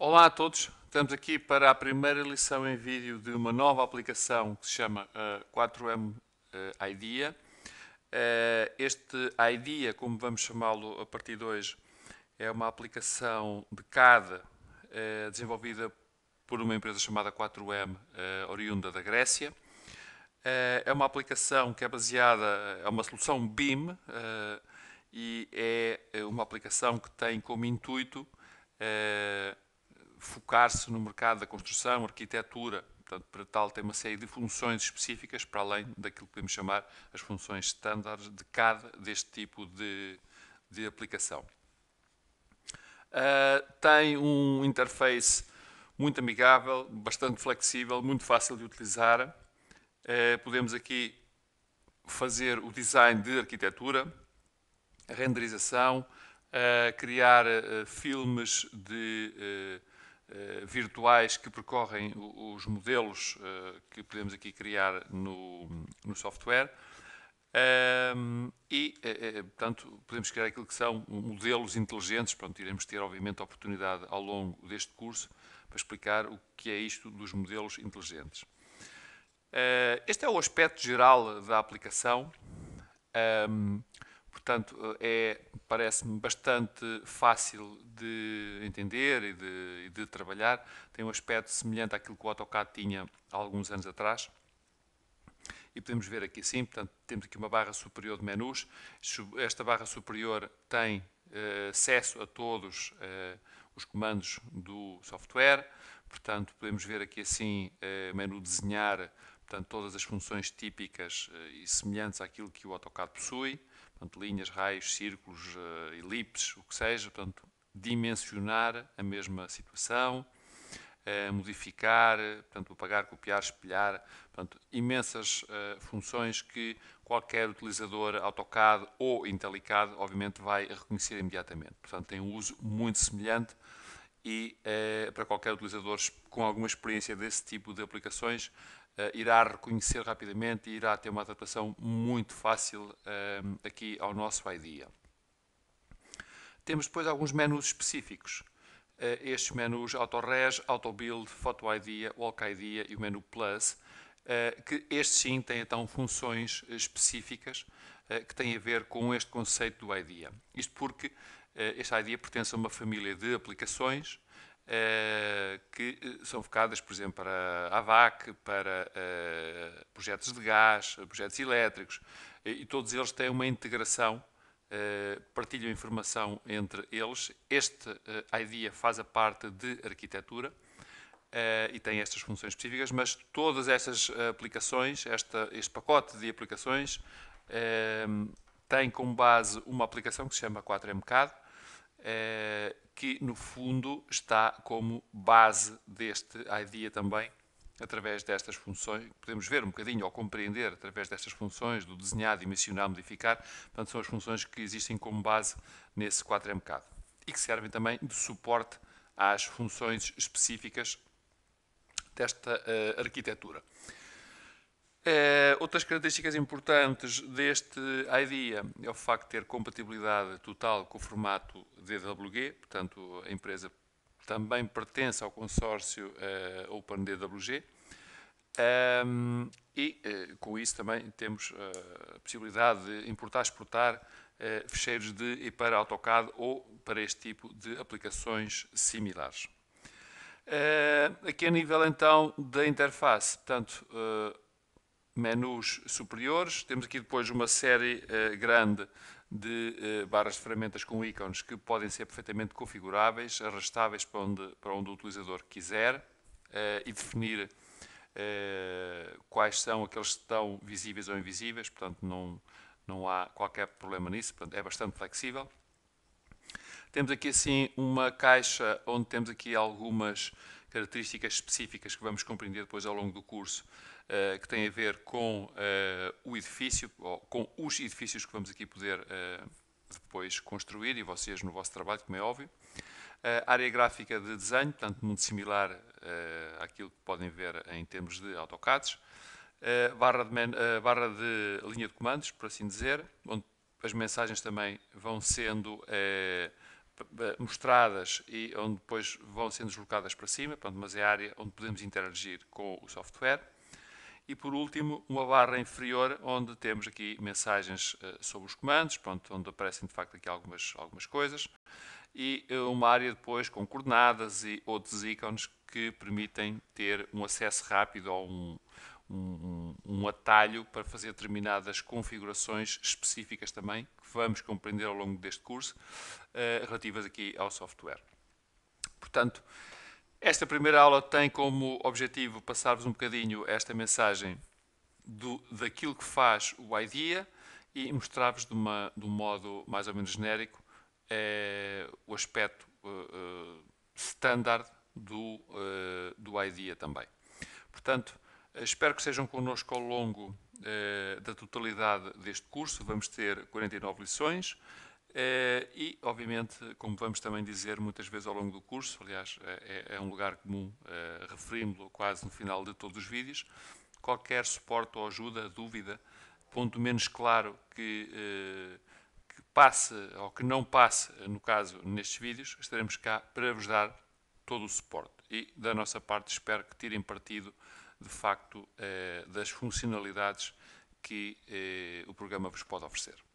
Olá a todos, estamos aqui para a primeira lição em vídeo de uma nova aplicação que se chama uh, 4M uh, Idea. Uh, este Idea, como vamos chamá-lo a partir de hoje, é uma aplicação de CAD uh, eh, desenvolvida por uma empresa chamada 4M, eh, oriunda da Grécia. é uma aplicação que é baseada, é uma solução BIM e é uma aplicação que tem como intuito focar-se no mercado da construção, arquitetura, portanto, para tal tem uma série de funções específicas para além daquilo que podemos chamar as funções estándares de cada deste tipo de, de aplicação. Uh, tem um interface muito amigável, bastante flexível, muito fácil de utilizar. Uh, podemos aqui fazer o design de arquitetura, renderização, uh, criar filmes de eh, virtuais que percorrem os modelos eh, que podemos aqui criar no, no software. Um, e, eh, portanto, podemos criar aquilo que são modelos inteligentes. Pronto, iremos ter, obviamente, a oportunidade ao longo deste curso para explicar o que é isto dos modelos inteligentes. Uh, este é o aspecto geral da aplicação. Um, Portanto, é, parece-me bastante fácil de entender e de, e de, trabalhar. Tem um aspecto semelhante àquilo que o AutoCAD tinha há alguns anos atrás. E podemos ver aqui sim, portanto, temos aqui uma barra superior de menus. Esta barra superior tem eh, acesso a todos eh, os comandos do software. Portanto, podemos ver aqui assim, eh, menu desenhar, portanto, todas as funções típicas e semelhantes àquilo que o AutoCAD possui portanto, linhas, raios, círculos, eh, elipses, o que seja, portanto, dimensionar a mesma situação, eh, modificar, eh, portanto, apagar, copiar, espelhar, portanto, imensas funções que qualquer utilizador AutoCAD ou Intellicad, obviamente, vai reconhecer imediatamente. Portanto, tem um uso muito semelhante e para qualquer utilizador com alguma experiência desse tipo de aplicações eh, irá reconhecer rapidamente e irá ter uma adaptação muito fácil eh, aqui ao nosso IDEA. Temos depois alguns menus específicos. Eh, estes menus AutoRes, AutoBuild, PhotoIDEA, WalkIDEA e o menu Plus, que estes sim têm então funções específicas que têm a ver com este conceito do IDEA. Isto porque este IDEA pertence a uma família de aplicações eh, que eh, são focadas, por exemplo, para a AVAC, para eh, projetos de gás, projetos elétricos, e todos eles têm uma integração, partilham informação entre eles. Este IDEA faz a parte de arquitetura e tem estas funções específicas, mas todas estas aplicações, este pacote de aplicações, tem como base uma aplicação que se chama 4MCAD, eh, que no fundo está como base deste IDEA também, através destas funções, podemos ver um bocadinho ou compreender através destas funções do desenhar, dimensionar, modificar, portanto são as funções que existem como base nesse 4MCAD e que servem também de suporte às funções específicas desta uh, arquitetura. Eh, outras características importantes deste IDEA é o facto de ter compatibilidade total com o formato DWG, portanto, a empresa também pertence ao consórcio uh, eh, OpenDWG. Um, ehm, e uh, com isso também temos uh, a possibilidade de importar, exportar uh, fecheiros de e para AutoCAD ou para este tipo de aplicações similares. aqui a nível então da interface, portanto, menus superiores. Temos aqui depois uma série uh, grande de uh, barras de ferramentas com ícones que podem ser perfeitamente configuráveis, arrastáveis para onde, para onde o utilizador quiser uh, e definir quais são aqueles que estão visíveis ou invisíveis, portanto não, não há qualquer problema nisso, portanto, é bastante flexível. Temos aqui assim uma caixa onde temos aqui algumas características específicas que vamos compreender depois ao longo do curso, uh, que têm a ver com uh, o edifício, ou com os edifícios que vamos aqui poder eh, depois construir, e vocês no vosso trabalho, como é óbvio. área gráfica de desenho, portanto, muito similar àquilo que podem ver em termos de AutoCADs. Barra de, man, barra de linha de comandos, por assim dizer, onde as mensagens também vão sendo eh, mostradas e onde depois vão sendo deslocadas para cima, portanto, mas é a área onde podemos interagir com o software. E por último, uma barra inferior onde temos aqui mensagens eh, sobre os comandos, pronto, onde aparecem de facto aqui algumas, algumas coisas. E eh, uma área depois com coordenadas e outros ícones que permitem ter um acesso rápido ou um, um, um, atalho para fazer determinadas configurações específicas também, que vamos compreender ao longo deste curso, uh, relativas aqui ao software. Portanto, esta primeira aula tem como objetivo passar-vos um bocadinho esta mensagem do, daquilo que faz o IDEA e mostrar-vos de, uma, de um modo mais ou menos genérico eh, o aspecto eh, standard do, do IDEA também. Portanto, eh, espero que sejam connosco ao longo eh, da totalidade deste curso. Vamos ter 49 lições eh, e, obviamente, como vamos também dizer muitas vezes ao longo do curso, aliás, é, é, é um lugar comum, eh, lo quase no final de todos os vídeos, qualquer suporte ou ajuda, dúvida, ponto menos claro que, que passe ou que não passe, no caso, nestes vídeos, estaremos cá para vos dar todo o suporte. E, da nossa parte, espero que tirem partido de facto, eh, das funcionalidades que eh, o programa vos pode oferecer.